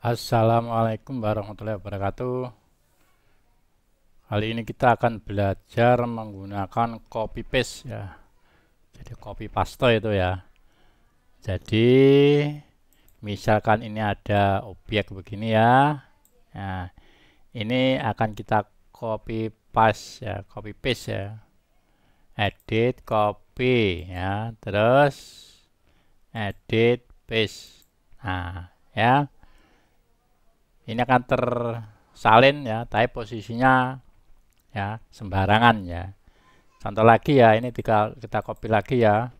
Assalamualaikum warahmatullahi wabarakatuh Kali ini kita akan belajar menggunakan copy paste ya Jadi copy paste itu ya Jadi misalkan ini ada objek begini ya Nah ini akan kita copy paste ya copy paste ya Edit copy ya terus edit paste Nah ya ini akan tersalin ya tapi posisinya ya sembarangan ya contoh lagi ya ini tinggal kita copy lagi ya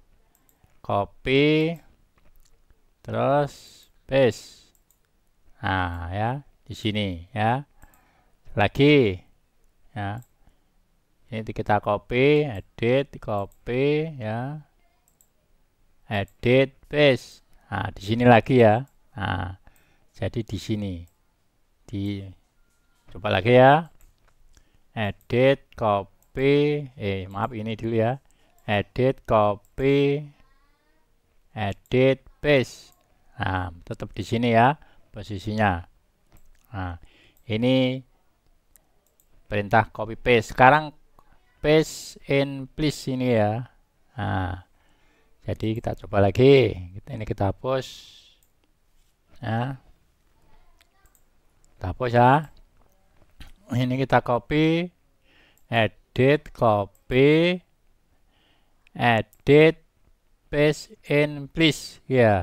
copy terus paste nah ya di sini ya lagi ya ini kita copy edit copy ya edit paste nah di sini lagi ya nah jadi di sini jadi coba lagi ya edit copy eh maaf ini dulu ya edit copy edit paste nah tetap di sini ya posisinya nah ini perintah copy paste sekarang paste in please ini ya nah jadi kita coba lagi ini kita hapus nah hapus ya ini kita copy edit copy edit paste in please ya yeah.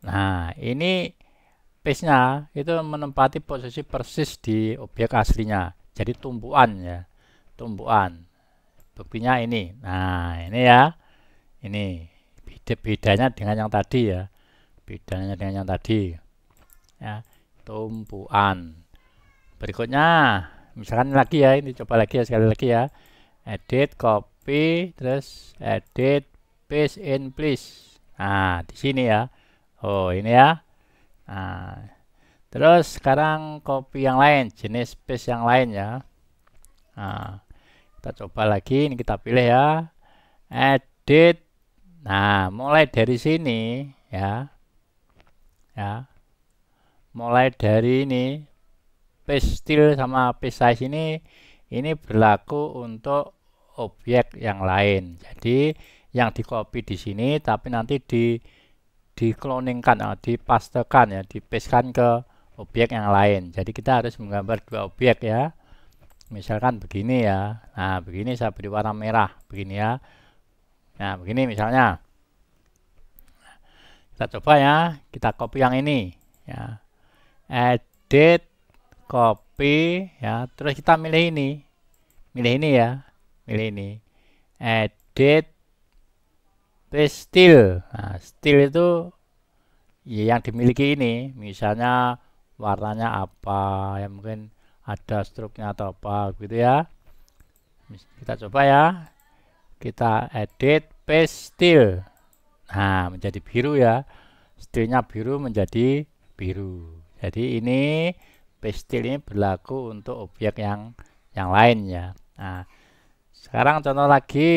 nah ini paste nya itu menempati posisi persis di objek aslinya jadi tumbuhan ya tumbuhan buktinya ini nah ini ya ini bedanya dengan yang tadi ya bedanya dengan yang tadi ya tumpuan berikutnya misalkan lagi ya ini coba lagi ya sekali lagi ya edit copy terus edit paste in please nah di sini ya oh ini ya nah terus sekarang copy yang lain jenis paste yang lain ya nah kita coba lagi ini kita pilih ya edit nah mulai dari sini ya ya mulai dari ini page steel sama page size ini ini berlaku untuk objek yang lain jadi yang di copy di sini tapi nanti di dikloningkan atau eh, dipastekan ya di paste kan ke objek yang lain jadi kita harus menggambar dua objek ya misalkan begini ya nah begini saya beri warna merah begini ya nah begini misalnya nah, kita coba ya kita copy yang ini ya edit copy ya terus kita milih ini milih ini ya milih ini edit paste still nah, still itu ya, yang dimiliki ini misalnya warnanya apa ya mungkin ada struknya atau apa gitu ya kita coba ya kita edit paste nah menjadi biru ya stilnya biru menjadi biru jadi ini pestil ini berlaku untuk objek yang yang lain ya. Nah, sekarang contoh lagi.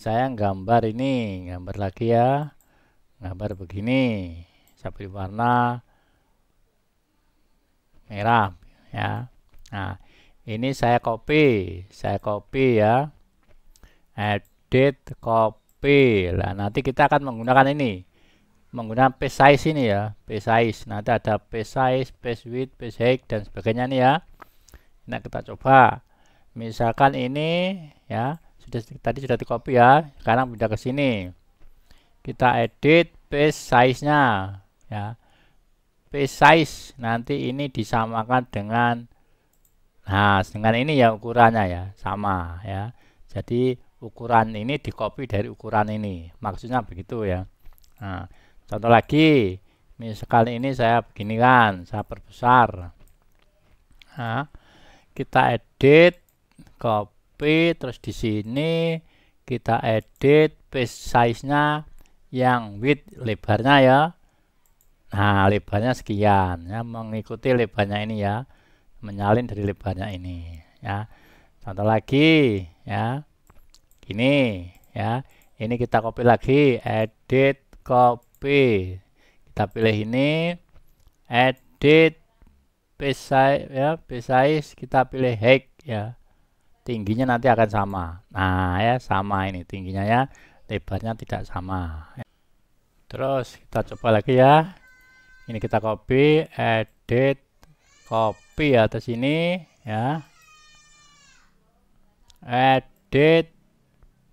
Saya gambar ini, gambar lagi ya. Gambar begini. Saya warna merah ya. Nah, ini saya copy, saya copy ya. Edit copy. Lah nanti kita akan menggunakan ini menggunakan page size ini ya page size nanti ada page size page width page height dan sebagainya nih ya nah kita coba misalkan ini ya sudah tadi sudah di copy ya sekarang pindah ke sini kita edit page size nya ya page size nanti ini disamakan dengan nah dengan ini ya ukurannya ya sama ya jadi ukuran ini di copy dari ukuran ini maksudnya begitu ya nah Contoh lagi, misalkan ini saya begini kan saya perbesar. Nah, kita edit, copy, terus di sini kita edit paste size-nya yang width lebarnya ya. Nah, lebarnya sekian ya, mengikuti lebarnya ini ya. Menyalin dari lebarnya ini ya. Contoh lagi ya. Gini ya. Ini kita copy lagi, edit, copy P kita pilih ini edit P size ya P size kita pilih hex ya tingginya nanti akan sama nah ya sama ini tingginya ya lebarnya tidak sama terus kita coba lagi ya ini kita copy edit copy atas ini ya edit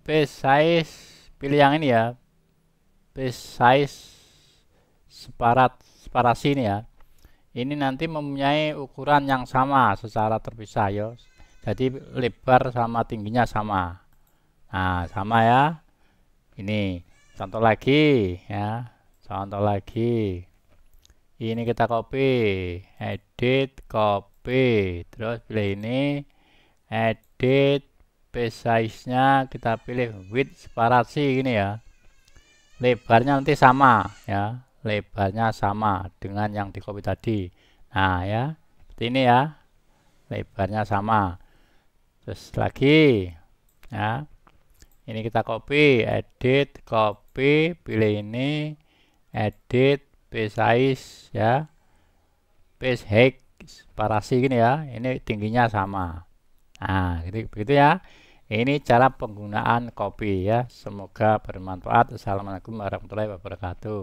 P size pilih yang ini ya space size separat separasi ini ya ini nanti mempunyai ukuran yang sama secara terpisah ya jadi lebar sama tingginya sama nah sama ya ini contoh lagi ya contoh lagi ini kita copy edit copy terus pilih ini edit size nya kita pilih width separasi ini ya lebarnya nanti sama ya lebarnya sama dengan yang di copy tadi nah ya seperti ini ya lebarnya sama terus lagi ya ini kita copy edit copy pilih ini edit page size ya page height separasi gini ya ini tingginya sama nah gitu, begitu ya ini cara penggunaan kopi ya. Semoga bermanfaat. Assalamualaikum warahmatullahi wabarakatuh.